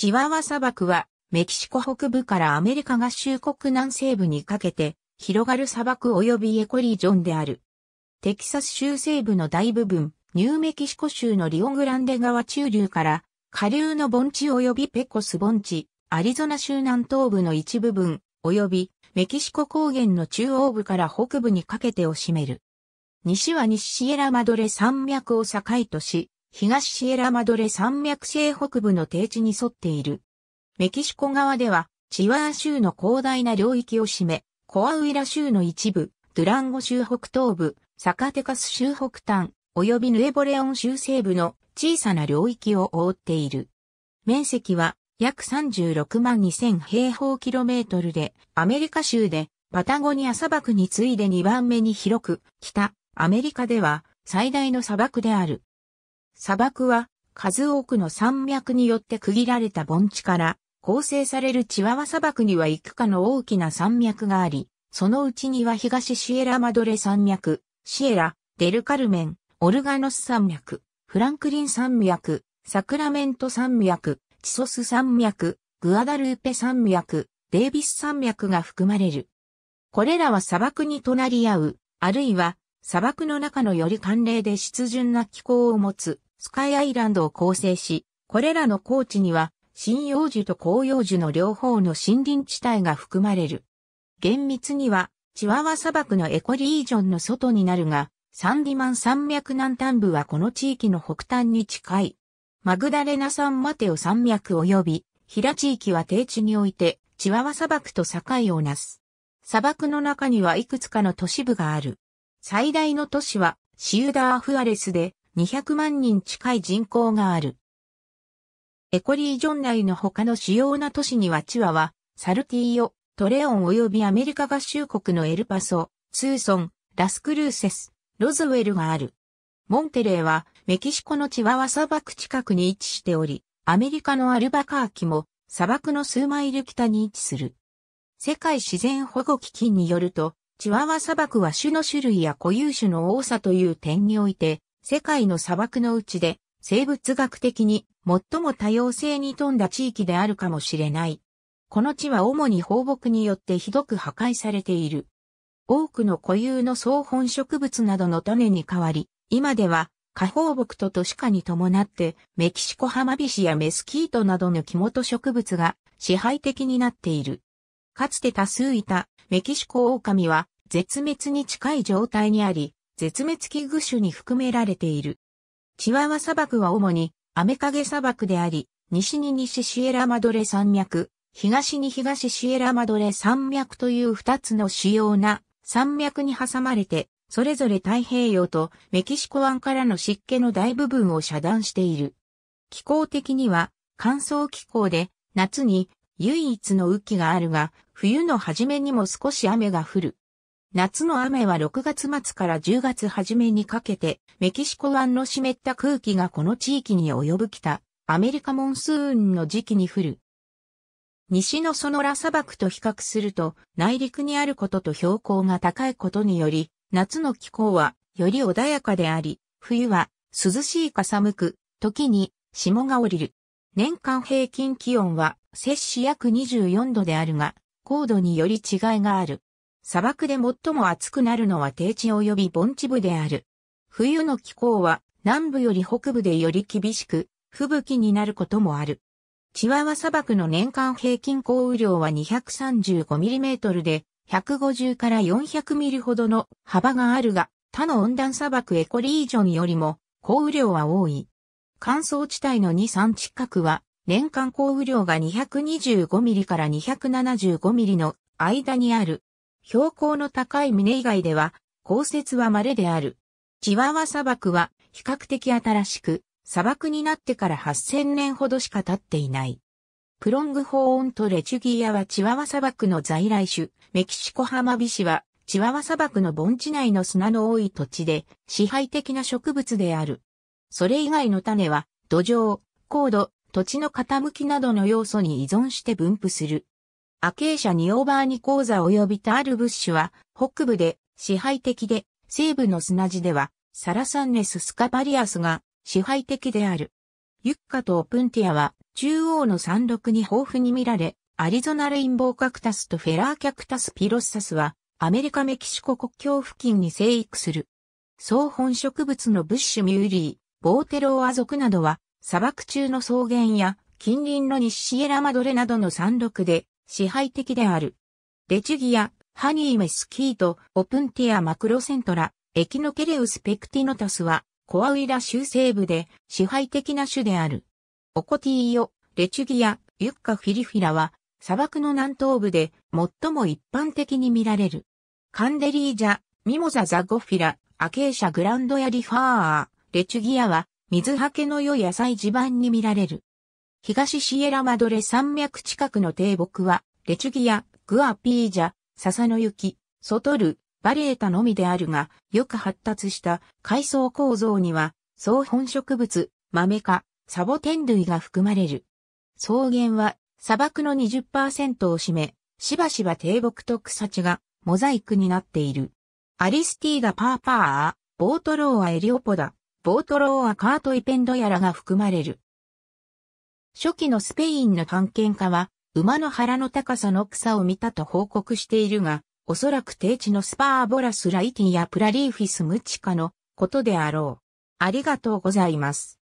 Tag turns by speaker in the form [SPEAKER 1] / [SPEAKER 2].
[SPEAKER 1] チワワ砂漠はメキシコ北部からアメリカ合衆国南西部にかけて広がる砂漠及びエコリジョンである。テキサス州西部の大部分、ニューメキシコ州のリオグランデ川中流から下流の盆地及びペコス盆地、アリゾナ州南東部の一部分、及びメキシコ高原の中央部から北部にかけてを占める。西は西シエラマドレ山脈を境とし、東シエラマドレ山脈西北部の低地に沿っている。メキシコ側では、チワー州の広大な領域を占め、コアウイラ州の一部、ドゥランゴ州北東部、サカテカス州北端、及びヌエボレオン州西部の小さな領域を覆っている。面積は約36万2000平方キロメートルで、アメリカ州でパタゴニア砂漠に次いで2番目に広く、北アメリカでは最大の砂漠である。砂漠は数多くの山脈によって区切られた盆地から構成されるチワワ砂漠にはいくかの大きな山脈があり、そのうちには東シエラマドレ山脈、シエラ、デルカルメン、オルガノス山脈、フランクリン山脈、サクラメント山脈、チソス山脈、グアダルーペ山脈、デイビス山脈が含まれる。これらは砂漠に隣り合う、あるいは砂漠の中のより寒冷で湿潤な気候を持つスカイアイランドを構成し、これらの高地には、針葉樹と広葉樹の両方の森林地帯が含まれる。厳密には、チワワ砂漠のエコリージョンの外になるが、サンディマン山脈南端部はこの地域の北端に近い。マグダレナ山マテオ山脈及び、平地域は低地において、チワワ砂漠と境をなす。砂漠の中にはいくつかの都市部がある。最大の都市はシウダーフアレスで、200万人近い人口がある。エコリージョン内の他の主要な都市にはチワワ、サルティーヨ、トレオン及びアメリカ合衆国のエルパソ、ツーソン、ラスクルーセス、ロズウェルがある。モンテレーはメキシコのチワワ砂漠近くに位置しており、アメリカのアルバカーキも砂漠の数マイル北に位置する。世界自然保護基金によると、チワワ砂漠は種の種類や固有種の多さという点において、世界の砂漠のうちで生物学的に最も多様性に富んだ地域であるかもしれない。この地は主に放牧によってひどく破壊されている。多くの固有の草本植物などの種に代わり、今では、下放牧と都市化に伴って、メキシコハマビシやメスキートなどの木本植物が支配的になっている。かつて多数いたメキシコオオカミは絶滅に近い状態にあり、絶滅危惧種に含められている。チワワ砂漠は主にアメカゲ砂漠であり、西に西シエラマドレ山脈、東に東シエラマドレ山脈という二つの主要な山脈に挟まれて、それぞれ太平洋とメキシコ湾からの湿気の大部分を遮断している。気候的には乾燥気候で夏に唯一の雨季があるが、冬の初めにも少し雨が降る。夏の雨は6月末から10月初めにかけて、メキシコ湾の湿った空気がこの地域に及ぶ北、アメリカモンスーンの時期に降る。西のソノラ砂漠と比較すると、内陸にあることと標高が高いことにより、夏の気候はより穏やかであり、冬は涼しいか寒く、時に霜が降りる。年間平均気温は摂氏約24度であるが、高度により違いがある。砂漠で最も暑くなるのは低地及び盆地部である。冬の気候は南部より北部でより厳しく、吹雪になることもある。チワワ砂漠の年間平均降雨量は 235mm で、150から400ミリほどの幅があるが、他の温暖砂漠エコリージョンよりも降雨量は多い。乾燥地帯の2、3近くは、年間降雨量が225ミリから275ミリの間にある標高の高い峰以外では、降雪は稀である。チワワ砂漠は比較的新しく、砂漠になってから8000年ほどしか経っていない。プロングホーンとレチュギアはチワワ砂漠の在来種、メキシコハマビシは、チワワ砂漠の盆地内の砂の多い土地で、支配的な植物である。それ以外の種は、土壌、高度、土地の傾きなどの要素に依存して分布する。アケーシャにオーバーに鉱座及びタールブッシュは、北部で支配的で、西部の砂地では、サラサンネス・スカパリアスが支配的である。ユッカとオプンティアは、中央の山麓に豊富に見られ、アリゾナレインボーカクタスとフェラーキャクタスピロッサスは、アメリカ・メキシコ国境付近に生育する。総本植物のブッシュ・ミューリー、ボーテローア族などは、砂漠中の草原や近隣の西シエラマドレなどの山麓で支配的である。レチュギア、ハニーメスキート、オプンティアマクロセントラ、エキノケレウスペクティノタスは、コアウイラ州西部で支配的な種である。オコティーヨ、レチュギア、ユッカフィリフィラは、砂漠の南東部で最も一般的に見られる。カンデリージャ、ミモザザゴフィラ、アケーシャグランドヤリファー、レチュギアは、水はけの良い野菜地盤に見られる。東シエラマドレ山脈近くの低木は、レチュギやグアピージャ、笹の雪、ソトル、バレータのみであるが、よく発達した海藻構造には、草本植物、豆科、サボテン類が含まれる。草原は砂漠の20%を占め、しばしば低木と草地がモザイクになっている。アリスティーダ・パーパーボートローア・エリオポダ、ボートローア・カートイペンドヤらが含まれる。初期のスペインの探検家は、馬の腹の高さの草を見たと報告しているが、おそらく低地のスパーボラスライティやプラリーフィスムチカのことであろう。ありがとうございます。